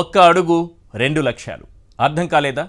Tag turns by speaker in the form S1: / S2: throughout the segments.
S1: ఒక్క అడుగు రెండు లక్ష్యాలు అర్థం కాలేదా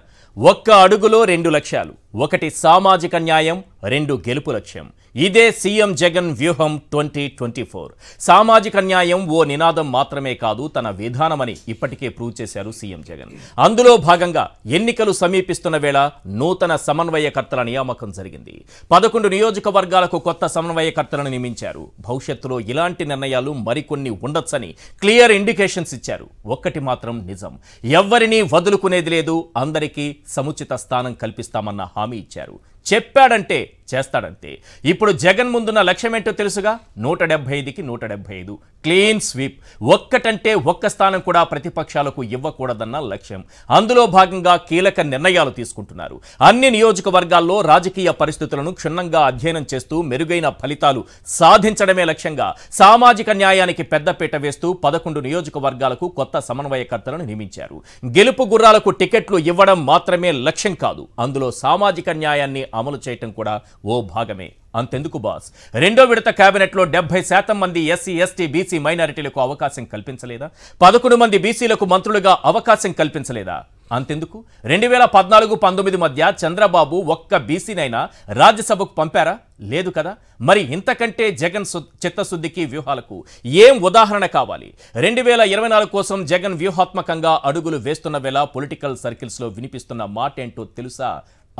S1: ఒక్క అడుగులో రెండు లక్షలు ఒకటి సామాజిక న్యాయం రెండు గెలుపు లక్ష్యం ఇదే సీఎం జగన్ వ్యూహం ట్వంటీ ట్వంటీ ఫోర్ సామాజిక న్యాయం ఓ నినాదం మాత్రమే కాదు తన విధానమని ఇప్పటికే ప్రూవ్ చేశారు సీఎం జగన్ అందులో భాగంగా ఎన్నికలు సమీపిస్తున్న వేళ నూతన సమన్వయకర్తల నియామకం జరిగింది పదకొండు నియోజకవర్గాలకు కొత్త సమన్వయకర్తలను నియమించారు భవిష్యత్తులో ఇలాంటి నిర్ణయాలు మరికొన్ని ఉండొచ్చని క్లియర్ ఇండికేషన్స్ ఇచ్చారు ఒక్కటి మాత్రం నిజం ఎవరినీ వదులుకునేది లేదు అందరికీ సముచిత స్థానం కల్పిస్తామన్న హామీ ఇచ్చారు చెప్పాడంటే చేస్తాడంతే ఇప్పుడు జగన్ ముందున్న లక్ష్యం ఏంటో తెలుసుగా నూట డెబ్బై ఐదుకి నూట డెబ్బై ఐదు క్లీన్ స్వీప్ ఒక్కటంటే ఒక్క స్థానం కూడా ప్రతిపక్షాలకు ఇవ్వకూడదన్న లక్ష్యం అందులో భాగంగా కీలక నిర్ణయాలు తీసుకుంటున్నారు అన్ని నియోజకవర్గాల్లో రాజకీయ పరిస్థితులను క్షుణ్ణంగా అధ్యయనం చేస్తూ మెరుగైన ఫలితాలు సాధించడమే లక్ష్యంగా సామాజిక న్యాయానికి పెద్దపీట వేస్తూ పదకొండు నియోజకవర్గాలకు కొత్త సమన్వయకర్తలను నియమించారు గెలుపు గుర్రాలకు టికెట్లు ఇవ్వడం మాత్రమే లక్ష్యం కాదు అందులో సామాజిక సామాజిక న్యాయాన్ని అమలు చేయటం కూడా ఓ భాగమే అంతెందుకు బాస్ రెండో విడత కేబినెట్లో డెబ్బై శాతం మంది ఎస్సీ ఎస్టీ బీసీ మైనారిటీలకు అవకాశం కల్పించలేదా పదకొండు మంది బీసీలకు మంత్రులుగా అవకాశం కల్పించలేదా అంతెందుకు రెండు వేల పద్నాలుగు పంతొమ్మిది మధ్య చంద్రబాబు ఒక్క బీసీనైనా రాజ్యసభకు పంపారా లేదు కదా మరి ఇంతకంటే జగన్ చిత్తశుద్ధికి వ్యూహాలకు ఏం ఉదాహరణ కావాలి రెండు వేల ఇరవై నాలుగు కోసం జగన్ వ్యూహాత్మకంగా అడుగులు వేస్తున్న వేళ పొలిటికల్ సర్కిల్స్లో వినిపిస్తున్న మాట ఏంటో తెలుసా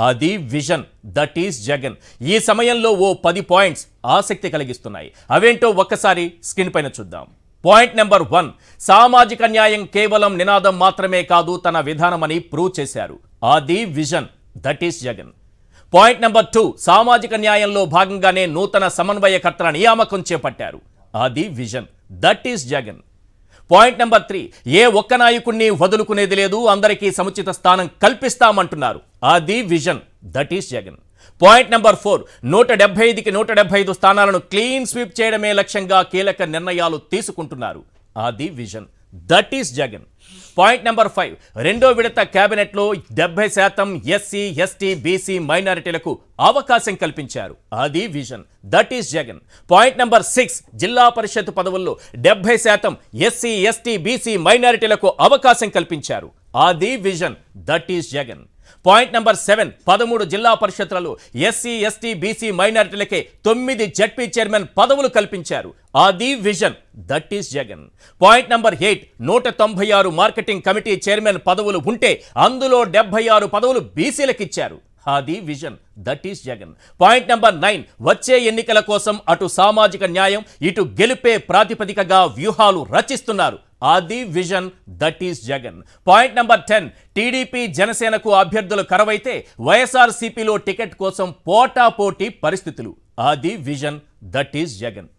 S1: అది విజన్ దట్ ఈస్ జగన్ ఈ సమయంలో ఓ పది పాయింట్స్ ఆసక్తి కలిగిస్తున్నాయి అవేంటో ఒక్కసారి స్క్రీన్ పైన చూద్దాం పాయింట్ నెంబర్ వన్ సామాజిక న్యాయం కేవలం నినాదం మాత్రమే కాదు తన విధానమని ప్రూవ్ చేశారు అది vision that is Jagan point number two సామాజిక న్యాయంలో భాగంగానే నూతన సమన్వయకర్తల నియామకం చేపట్టారు అది vision that is Jagan point number three ఏ ఒక్క నాయకుడిని వదులుకునేది లేదు అందరికీ సముచిత స్థానం కల్పిస్తామంటున్నారు అది vision that is Jagan point number four నూట డెబ్బై ఐదుకి నూట డెబ్బై ఐదు స్థానాలను క్లీన్ స్వీప్ చేయడమే లక్ష్యంగా కీలక నిర్ణయాలు తీసుకుంటున్నారు అది vision that is Jagan point number five రెండో విడత కేబినెట్లో డెబ్బై శాతం ఎస్సీ ఎస్టీ బీసీ మైనారిటీలకు అవకాశం కల్పించారు అది vision that is Jagan point number six జిల్లా పరిషత్ పదవుల్లో డెబ్బై శాతం ఎస్సీ ఎస్టీ బీసీ మైనారిటీలకు అవకాశం కల్పించారు అది vision that is Jagan point number seven పదమూడు జిల్లా పరిషత్లలో ఎస్సీ ఎస్టీ బీసీ మైనారిటీలకే తొమ్మిది జడ్పీ చైర్మన్ పదవులు కల్పించారు అది vision that is Jagan point number eight నూట తొంభై ఆరు మార్కెటింగ్ కమిటీ చైర్మన్ పదవులు ఉంటే అందులో డెబ్బై ఆరు పదవులు బీసీలకు ఇచ్చారు అది vision that is Jagan point number nine వచ్చే ఎన్నికల కోసం అటు సామాజిక న్యాయం ఇటు గెలిపే ప్రాతిపదికగా వ్యూహాలు రచిస్తున్నారు ఆది vision that is Jagan point number ten TDP జనసేనకు అభ్యర్థులు కరవైతే వైఎస్ఆర్సీపీలో టికెట్ కోసం పోటాపోటీ పరిస్థితులు ఆది విజన్ దట్ ఈస్ జగన్